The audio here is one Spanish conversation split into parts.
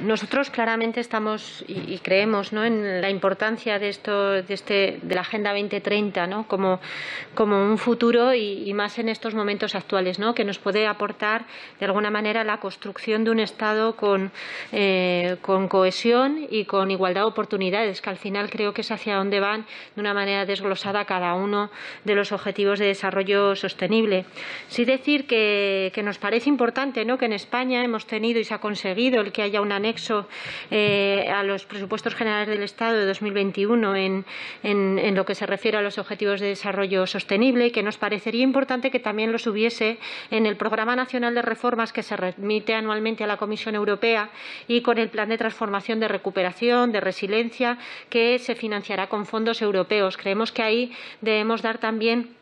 nosotros claramente estamos y, creemos en la importancia de esto, de, este, de la Agenda 2030, como, un futuro y, más en estos momentos actuales, que nos puede aportar de alguna manera la construcción de un Estado eh, con, cohesión y con igualdad de oportunidades, que al final creo que es hacia donde van de una manera desglosada cada uno de los objetivos de desarrollo sostenible. Sí decir que, nos parece importante que en España hemos tenido y se ha conseguido el que haya una anexo eh, a los presupuestos generales del Estado de 2021 en, en, en, lo que se refiere a los objetivos de desarrollo sostenible y que nos parecería importante que también los hubiese en el Programa Nacional de Reformas que se remite anualmente a la Comisión Europea y con el Plan de Transformación de Recuperación, de Resiliencia, que se financiará con fondos europeos. Creemos que ahí debemos dar también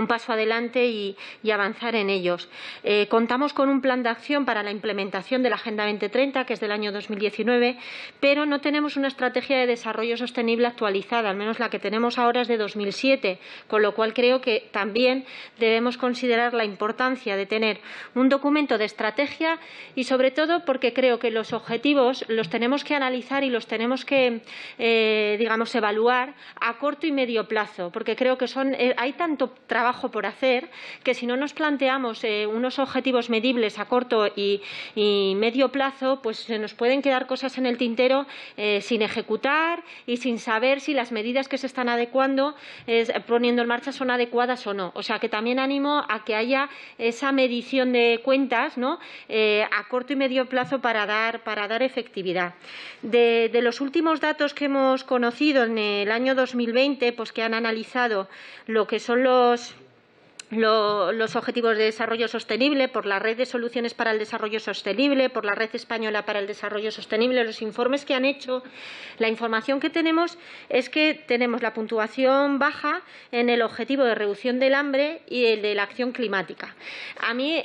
un paso adelante y, avanzar en ellos. Eh, contamos con un plan de acción para la implementación de la Agenda 2030, que es del año 2019, pero no tenemos una estrategia de desarrollo sostenible actualizada, al menos la que tenemos ahora es de 2007, con lo cual creo que también debemos considerar la importancia de tener un documento de estrategia y, sobre todo, porque creo que los objetivos los tenemos que analizar y los tenemos que, eh, digamos, evaluar a corto y medio plazo, porque creo que son, eh, hay tanto trabajo trabajo por hacer que si no nos planteamos eh, unos objetivos medibles a corto y, medio plazo, pues se nos pueden quedar cosas en el tintero eh, sin ejecutar y sin saber si las medidas que se están adecuando, poniendo en marcha, son adecuadas o no. O sea que también animo a que haya esa medición de cuentas eh, a corto y medio plazo para dar, para dar efectividad. De, de los últimos datos que hemos conocido en el año 2020, pues que han analizado lo que son los los Objetivos de Desarrollo Sostenible, por la Red de Soluciones para el Desarrollo Sostenible, por la Red Española para el Desarrollo Sostenible, los informes que han hecho, la información que tenemos es que tenemos la puntuación baja en el objetivo de reducción del hambre y el de la acción climática. A mí,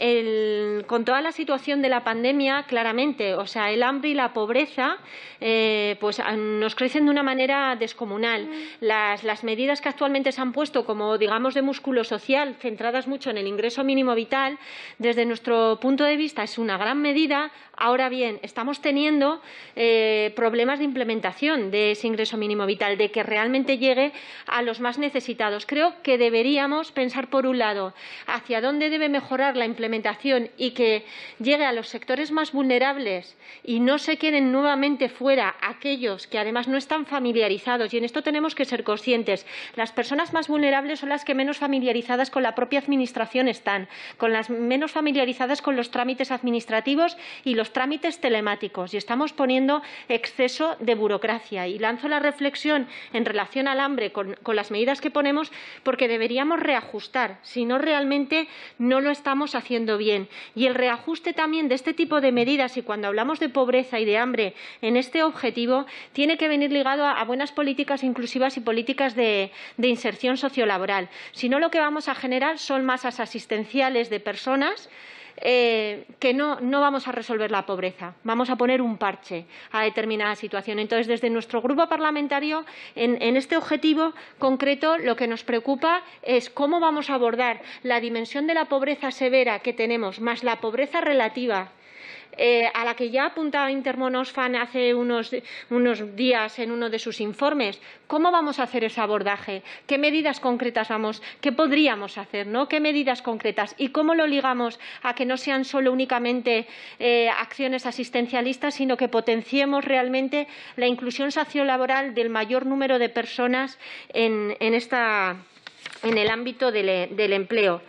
con toda la situación de la pandemia, claramente, o sea, el hambre y la pobreza eh, pues ah, nos crecen de una manera descomunal. Mm. Las, medidas que actualmente se han puesto como, digamos, de músculo social centradas mucho en el ingreso mínimo vital, desde nuestro punto de vista es una gran medida. Ahora bien, estamos teniendo eh, problemas de implementación de ese ingreso mínimo vital, de que realmente llegue a los más necesitados. Creo que deberíamos pensar, por un lado, hacia dónde debe mejorar la implementación y que llegue a los sectores más vulnerables y no se queden nuevamente fuera aquellos que además no están familiarizados. Y en esto tenemos que ser conscientes. Las personas más vulnerables son las que menos familiarizadas con la propia propia Administración están, con las menos familiarizadas con los trámites administrativos y los trámites telemáticos. Y estamos poniendo exceso de burocracia. Y lanzo la reflexión en relación al hambre con, las medidas que ponemos, porque deberíamos reajustar, si no realmente no lo estamos haciendo bien. Y el reajuste también de este tipo de medidas, y cuando hablamos de pobreza y de hambre en este objetivo, tiene que venir ligado a, buenas políticas inclusivas y políticas de, de inserción sociolaboral. Si no, lo que vamos a generar son masas asistenciales de personas eh, que no, vamos a resolver la pobreza, vamos a poner un parche a determinada situación. Entonces, desde nuestro grupo parlamentario, en, este objetivo concreto, lo que nos preocupa es cómo vamos a abordar la dimensión de la pobreza severa que tenemos, más la pobreza relativa eh, a la que ya apuntaba Intermonosfan hace unos, días en uno de sus informes. ¿Cómo vamos a hacer ese abordaje? ¿Qué medidas concretas vamos, qué podríamos hacer, ¿no? ¿Qué medidas concretas? ¿Y cómo lo ligamos a que no sean solo únicamente eh, acciones asistencialistas, sino que potenciemos realmente la inclusión sociolaboral del mayor número de personas en, el ámbito del empleo?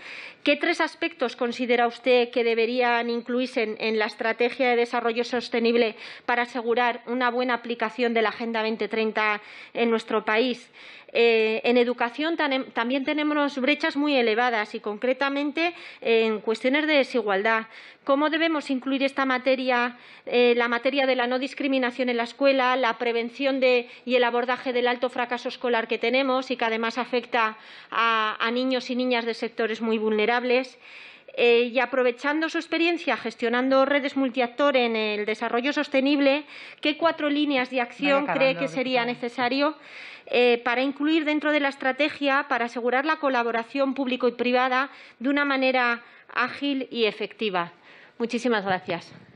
¿Qué tres aspectos considera usted que deberían incluirse en, la estrategia de desarrollo sostenible para asegurar una buena aplicación de la Agenda 2030 en nuestro país? Eh, en educación también tenemos brechas muy elevadas y concretamente eh, en cuestiones de desigualdad. ¿Cómo debemos incluir esta materia, eh, la materia de la no discriminación en la escuela, la prevención y el abordaje del alto fracaso escolar que tenemos y que además afecta a niños y niñas de sectores muy vulnerables? Eh, y aprovechando su experiencia gestionando redes multiactor en el desarrollo sostenible, ¿qué cuatro líneas de acción cree que sería necesario eh, para incluir dentro de la estrategia para asegurar la colaboración público y privada de una manera ágil y efectiva? Muchísimas gracias.